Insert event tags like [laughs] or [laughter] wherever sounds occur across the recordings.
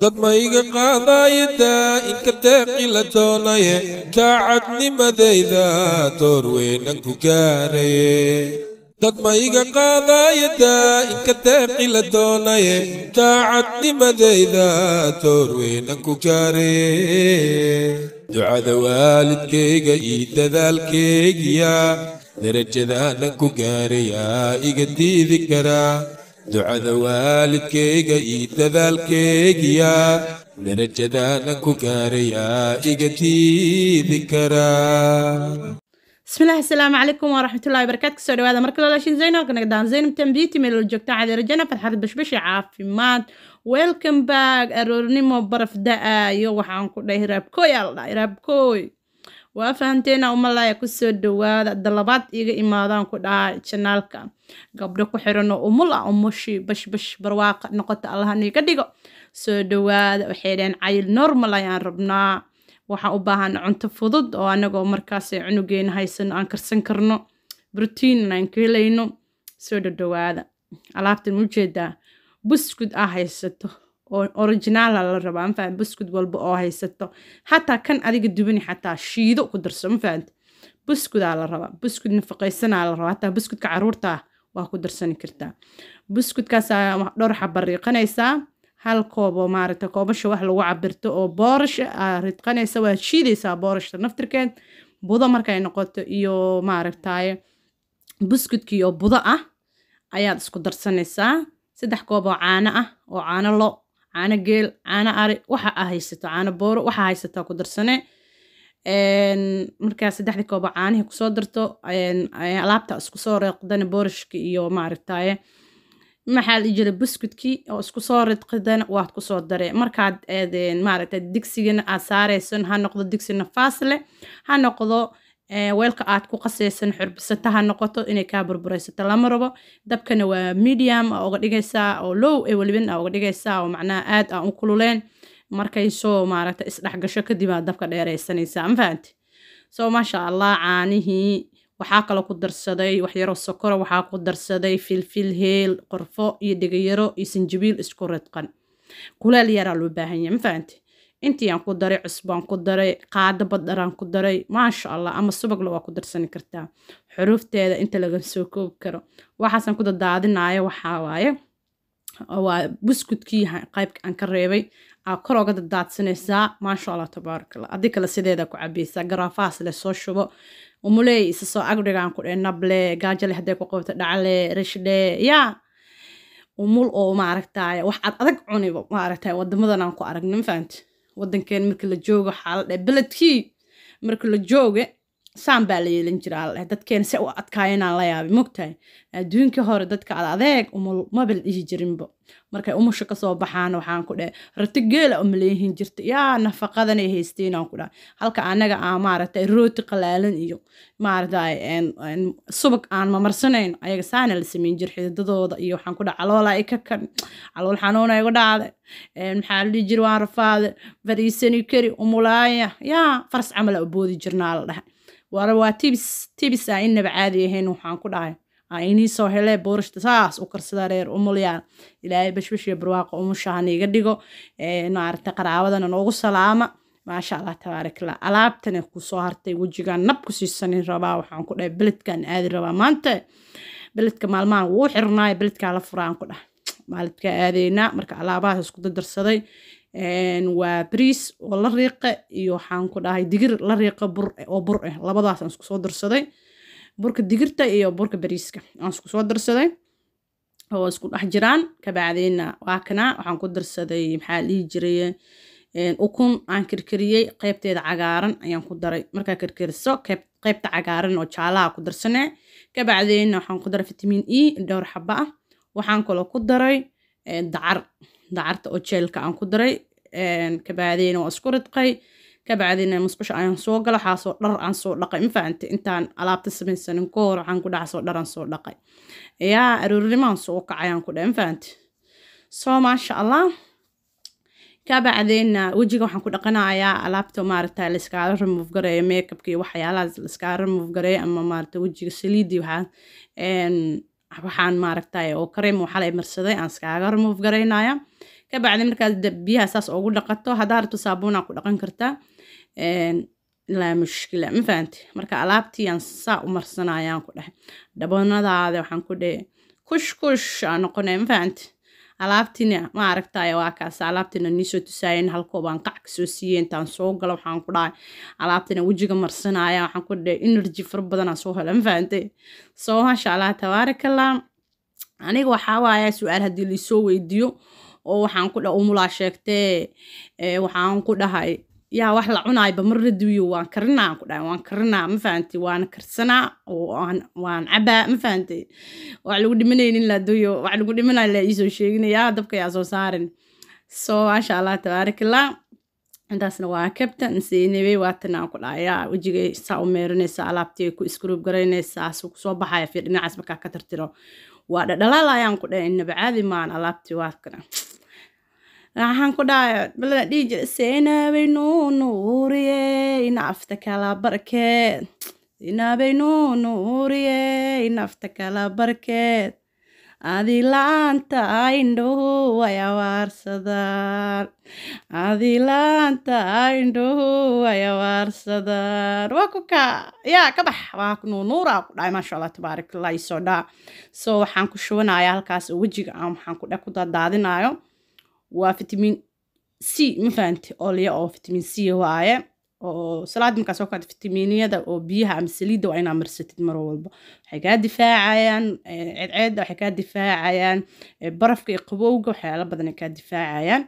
dad ma iga qaadaydaa inkatee qilatoonaye daacadnimadayda door weynaan ku gaaraye dad ma iga qaadaayadaa inkatee qiladoonaye daacadnimadayda door weynaan ku gaaraye ducada waalidkayga iyo dadaalkaygiya darajadaanan ku gaarayaa iga diidi karaa ducada waalidkayga iyo dadaalkaygiya darajadaanan ku gaarayaa iga diidi karaa bismillahi asalaamu calaykum waraxmatullahi barakaatu kusoo dhawaada marka lalaashin zaynabka nagdaan zaynab tambiti meel wada joogtaan ah. cadeerajana fadxad bashbashi caafimaad welcome back aroornimo baraf da-ayo waxaan ku dhahay raabkooy aa la waa fahanteena umalaya kusoo dhawaada dalabaad iga imaadaan ku dhaha janaalka gabdho ku xiran oo umul ah umushii bashbash barwaaqa noqota allahaniga dhigo soo dhawaada waxay dhaheen cayil normal ayaan rabnaa waxaan u baahan cunto fudud oo anagoo markaasay cunugeena haysano aan karsan karno brotiinan aan ka helayno soo dhadhawaada alaabtan ujeedaa buskud aa ah haysato oo originaala la rabaa mafahant buskud walba oo haysato xataa kan adiga dubani xataa shiido ku darso mafahant buskudaa la rabaa buskud nafaqaysanaa la rabaa hataa buskudka caruurtaa waa ku darsani kartaa buskudkaasaa dhowr xaba riiqanaysaa hal koobo maaragta koobasha wax lagu cabirto oo boorash riiqanaysa waad shiidaysaa boorashta naftirkeed budo markay noqoto iyo maaragtaye buskudkiioo budo ah ayaad isku darsanaysaa saddex koob oo caano ah oo caano lo caano geel caano ari waxa aa haysato caano booro waxaa haysataa ku darsane markaa saddexdii kooba caanihii kusoo darto alaabta isku soo reeqdana boorashkii iyo maaragtaye maxaa la jira buskudkii oo isku soo ridqidana waad kusoo dare markaad maaragta digsigana aad saaraysan ha noqdo digsi nafaas leh ha noqdo weelka aad ku qasaysan xurbisata ha noqoto inay kaa burburaysato lama rabo dabkana waa medium aa uga dhigaysaa oo low ee welibin aa uga dhigaysaa oo macnaha aad aan u kululeen markay maaragta isdhexgasho kadib dabka dheeraysanaysaa ma fahanti maasha allah caanihii waxaa kaloo ku darsaday waxyaro sokora waxaa ku darsaday filfil heel qorfo iyo dhegayaro iyo sinjibiil isku ridqan kulaal yaraa loo baahan yahy ma intiiaan ku daray cusbaan ku daray qaado badaraan ku daray maasha allah ama subagla waa ku darsani kartaa xuruufteeda inta laga soo koobi karo waxaasaan ku dadaadinaayo waxaa waa buskudkii qaybka aan ka reebay aa kor oga dadaadsanaysaa maasha allah tabaarakalla addi kale sideeda ku cabaysaa garaafahaas soo shubo umuley isa soo agdhigaan ku dhe nable gaajale hadday ku qabto dhacle rishdhe yaa umul oo maaragtaay wax ad adag cuniba maaragtaay wadamadan aan ku aragnay mafahanti wadankeen marka la joogo xaalad beledkii marka la jooge saan baa la yeelan jira alleh dadkeena se u adkaayanaan la yaabay mogtahay adduunkii hore dadka ad adeeg umamabal dhihi jirinbo markay umusha kasoo baxaan waxaan ku dheh rati geela umaleehin jirta yaa nafaqadanay haysteynaan ku dhaha halka anaga aan maaragtay rooti qalaalan iyo maaragtay subag aan mamarsanayn ayaga saana la sameyn jir xididadooda iyo waxaan ku dhaha caloolaa ika kan calool xanuuna igu dhacde maxaa la dhihi jir waan rafaade fariisani kari umulaaya yaa faras camala u boodi jirnaa la dhahay waa tibis tibis a ah inaba caadi ahayn waxaan ku dhahay ah, inii soo helee boorashta saas u karsada reer umulyaal ilaahay bashbashiyo barwaaqo umushahana iga dhigo eh, maarata qaraabadana noogu salaama maasha allah tabaarakallah alaabtana ku soo hartay wejigaan nab ku rabaa waxaan ku dhahay beledkaan aadi rabaa maanta beledka maalmahan wuu xirnaayo beledkaa la furaan ku dhahay maaledkaa aadaynaa marka alaabahaas isku dadarsaday waa bariis oo la riiqa iyo waxaan ku dhahay digir la riiqa bur oo bur ah labadaas isku soo darsaday burka digirta iyo burka bariiska aan isku soo darsaday oo isku dhex jiraan kabacdayna waa kanaa waxaan ku darsaday maxaa dhihi jiray ukun aan karkariyey qaybteeda cagaaran ayaan ku daray markaa karkariso qaybta cagaaran oo jaalaha ku darsanee kabacdayna waxaan ku daray fitamiin e dhowr xaba ah waxaan kaloo ku daray dacar dacarta oo jeelka aan ku daray kabacdina waa isku ridqay kabacdina musqusha ayaan soo gala waxaasoo dhar aan soo dhaqay ma intaan alaabta samaysanin ka hor waxaan ku dhacasoo dharaan soo dhaqay yaa aroorinimaan soo kacayaan ku dhahay ma soo maasha allah kabacdeenna wejiga waxaan ku dhaqanayaa alaabta maarata layskaaga remove gareeyo makeupka iyo waxyaalahaas layskaaga remove gareeyo ama maarata wejiga saliidi waxaa waxaan maaragtay oo kareem oo xalay marsaday aan iskaaga remove garaynaya kabacdi markaad biyaha saas ugu dhaqato haddaa rabto saabuunaa ku dhaqan kartaa laa mushkila ma fahanti marka alaabtii aan saa u marsanayaan ku dhahay dhabanadaada waxaan ku dhahe kush kush aa noqonay ma fahanti alaabtina ma aragtay waa kaas alaabtina niisoo tusaayeen halkoobaan qac kasoo siiye intaan soo gala waxaan ku dhahay alaabtina wejiga marsanaya waxaan ku dhahay energy fara badanaa soo hela ma fahantay soo masha allah tabaarakallah aniga waxaa waaya su-aal haddii laisoo weydiiyo oo waxaan ku dha umulaa sheegtee waxaan ku dhahay yaa wax la cunaayba mar radiyo waan karinaa ku dhahay waan karinaa ma fahamtay waana karsanaa waan cabaa ma fahamtay wax lagu dhimanaynin in laa doyo wax lagu dhimanaya laa iisoo sheeginaya dabka yaa soo saarin so maasha allah tabaarakillah intaasna waa kabta nseynebe waatana ku dhaaya wejigay saa u meerinaysaa alaabtii ku isgruub garaynaysaa suu kusoo baxaya fi dhinacaas markaa ka tirtiro waa dhadhalaalaayan ku dhahay nabacaadi maan alaabtii waakana waxaan ku dhahay balaa dhiijo seenaabaynu nuuriye inafta kala barkeed seenaabaynu nuuriye inafta kala barkeed adi la-aanta indhuhu way awaarsadaan adi la-aanta indhuhu way awaarsadaan waa ku yaa ka bax waa nuunuuraa ku dhahay maasha allah tabaarak isoo dhaa so waxaan ku shubanayo halkaas oo wejiga aan waxaan ku dheh ku dadaadinayo waa vitamin c ma fahamte olya oo fitamiin c waaye oo salaad markaas oo kaata fitamiiniyada oo biyaha ama saliidda waa inaa marsatid mar walba waxay kaa difaacayaan ceedceedda waxay kaa difaacayaan barafka iyo qabowga waxyaala badan ay kaa difaacayaan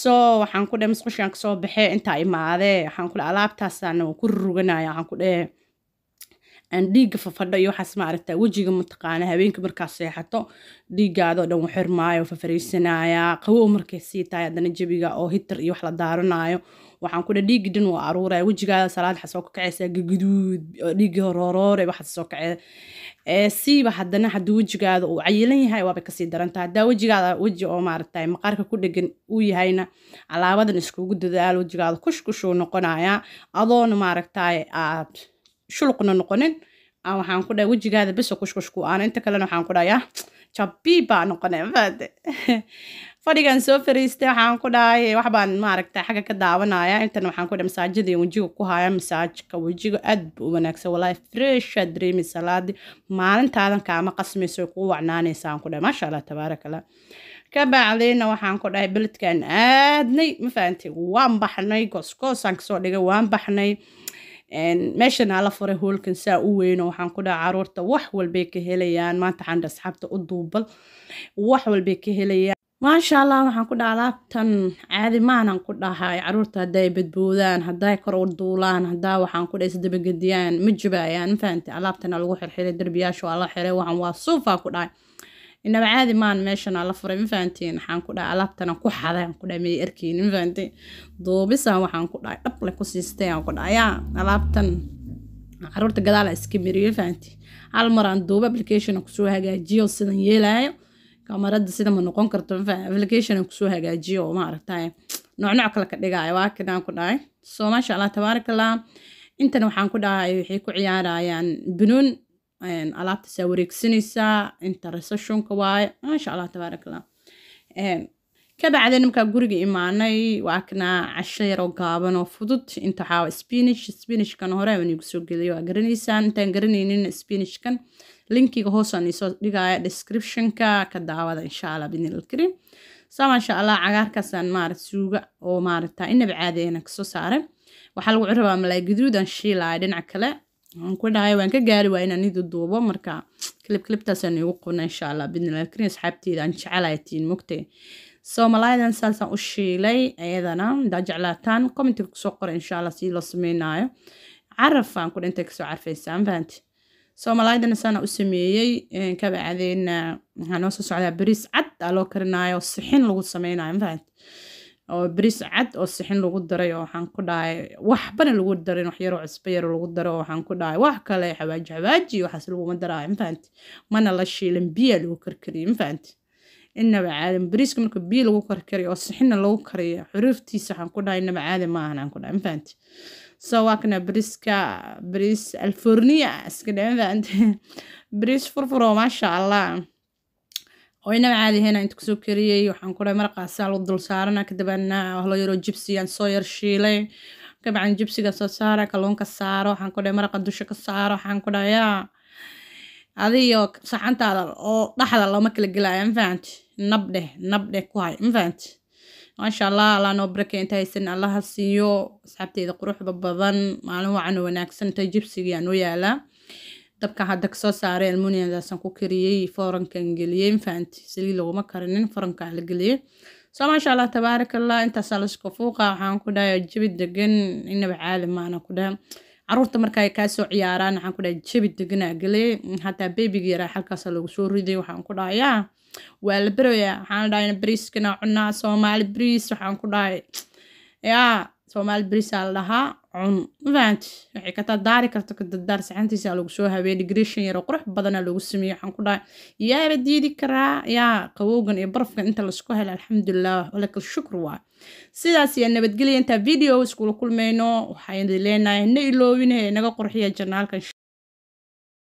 so waxaan ku dhehe masqushaan kasoo baxee intaa imaadee waxaan ku dhehe alaabtaasaana waan ku ruruganaya waxaan ku dhehe dhiiga fafadho iyo waxaas maaragta wejiga mataqaana habeenka markaa seexato dhiigaado dhan xirmaayo fafariisanaya qawow markay sii tahay haddana jebiga oo hitar iyo wax la daaranayo waxaan kudha dhiiggi dhan waa aruuraya wejigaada salaad waxaa soo gaguduud dhiiggi horooroore waxaas soo kacee siiba haddana hadduu wejigaada uu cayilan yahay waabay kasii daranta haddaa wejigaada weji oo maaragta maqaarka ku dhegan uu yahayna calaabadan iskugu dadaal wejigaada kushkushuu noqonayaa adoona maaragta aad shuluqna noqonin ah, waxaan ku dhahay wejigaada bisa kushkushku aan ah, inta kalena waxaan ku dhahayaa jabbiib baa noqonay mafaate [laughs] fadhigan soo fariistay waxaan ku dhahay waxbaan maaragta xagga ka daawanaya intana waxaan ku dhahay masaajada wejiga ku haya masaajka wejiga aad bu wanaagsan walahi freshaa dareemi salaadii maalintaadan kaama qasmayso kuu wacnaanaysa aan ku dhahay maasha allah tabaaraka allah waxaan ku dhahay beledkan aadnay ma fahamtay waan baxnay goosgoosaan kasoo dhigay waan baxnay meeshan hala furay hoolkan saa u weyno waxaan ku dhahay caruurta wax walbay ka helayaan maanta xandha asxaabta u duubal wax walbay ka helayaan maasha allah waxaan ku dhahay alaabtan caadi maanan ku dhahay caruurta hadday badboodaan hadday kor u duulaan haddaa waxaan ku dhaha isdabagediyaan ma jubaayaan ma fahamtay alaabtana lagu xirxiray derbiyaasha waa la xiray waxaan waa suufaa ku dhahay inaba caadi maan meeshan ala furay mafahantiin waxaan ku dhaha alaabtana ku xadaan ku dhaha may arkayn mafahantiin duubisaan waxaan ku dhahay dhable ku siistay aan ku dhaha yaa alaabtan caruurta gadaala ah iska miriyo mafahantiin hal maraan duubo application kusoo hagaajiyo sidan yeelaayo kamarada sida ma noqon karto mafahan application kusoo hagaajiyo maaragtay noocnooc kale ka dhigaayo waa kinaan ku dhahay so maasha allah tabaarakallah intana waxaan ku dhahay waxay ku ciyaarayaan banuun alaabtaasaa wareegsanaysaa inta reseshonka waaye maasha allah tabaarak allah kabacdee nimankaa guriga imaanay waa aknaa casho yaroo gaaban oo fudud inta waxaa spinach spinachkan hore aan igu soo geliyo waa garanaysaan intaan garanaynin spinachkan linkiga hoosaan isoo dhigaya descriptionka ka daawada insha allah bidnil maasha allah cagaarkaasaan maarat suuga oo maarata inab caadi kasoo saaray waxaa lagu cirabaa malaay gaduud aan shiilaya kale waxaan ku dhahay waan ka gaari waa inaan idi duubo marka clib clibtaasaan igu quna insha allah bidnillah kariin asxaabteeda aan jecelahatiin mugtay soomaaliyadan saasaan u shiilay ayadana hadaa jeclaataan commentiga kusoo qora insha allah si loo sameynaayo carafaan ku dhintay kasoo carfaysaan fahanti soomaaliyadan saana u sameeyey kabacdeen waxaa noo socdaa bariis cad aa loo karinaayo sixin lagu sameynayo fahanti oo bariis cad oo sixin lagu daray oo waxaan ku dhahay waxbana lagu darin wax yaroo cusbo yar lagu daro oo waxaan ku dhahay wax kale xawaaji xawaaji waxaas laguma daraayo mafahanti mana la shiilin biya lagu karkariyo mafahanti inaba caadin bariiska marka biyo lagu karkariyo oo sixinna lagu kariyo xuruuftiisa waxaan ku dhahay inaba caadi ma aan ku dhahay mafahanti so waa kana bariiska bariis alforniya iska dhe mafahanti bariis furfuro maasha allah oo inaba caadi ahayn aan inta kusoo kariyey waxaan ku dhahay maraqaasaa lagu dul saarana kadabaana hlo yaroo jibsi aan soo yar shiilay kabacdan jibsiga soo saara kalluunka saaro waxaan ku dhahay maraqa dusha ka saaro waxaan ku dhahay yaa adiyo saxantaada oo dhaxda looma kala gelaya mafahanti nab dheh ku hay mafahanti maasha allah allah noo barake inta haysan allaha siiyo asxaabteyda quruxda badan maalin wacan wanaagsan ta jibsiga yaa noo yaalaa dabka hadda kasoo saaray almuniyadaasaan ku kariyey foorankan geliyey mafahanti saliid laguma karinin foorankaa la geliyey soo maasha allah tabaaraka allah intaasaa lasku fuuqa waxaan ku dhahay jabi degan inaba caali maana ku dhaha caruurta marka kaasoo ciyaaraan waxaan ku dhahay jabi deganaa geliyey hataa beebiga yaraa xalkaas lagu soo riday waxaan ku dhahayaa waa la beroya waxaan dhahay bariiskana cunaa soomaali bariis waxaan ku dhahay yaa soomaali bariisaa la dhahaa cun mafahanti waxay kataa daari karta kadadaar dardaar lagu soo habeeni greshon yar oo qurux badana loogu sameeyey waxaan ku dhahay yaaba diidi karaa yaa qawowgan iyo barafkan inta lasku helay alxamdulilah walakal shukr waa sidaas yaa nabadgelya intaa video iskula kulmayno waxaan idin leenahay na iloobin ee naga qurxiya janaalka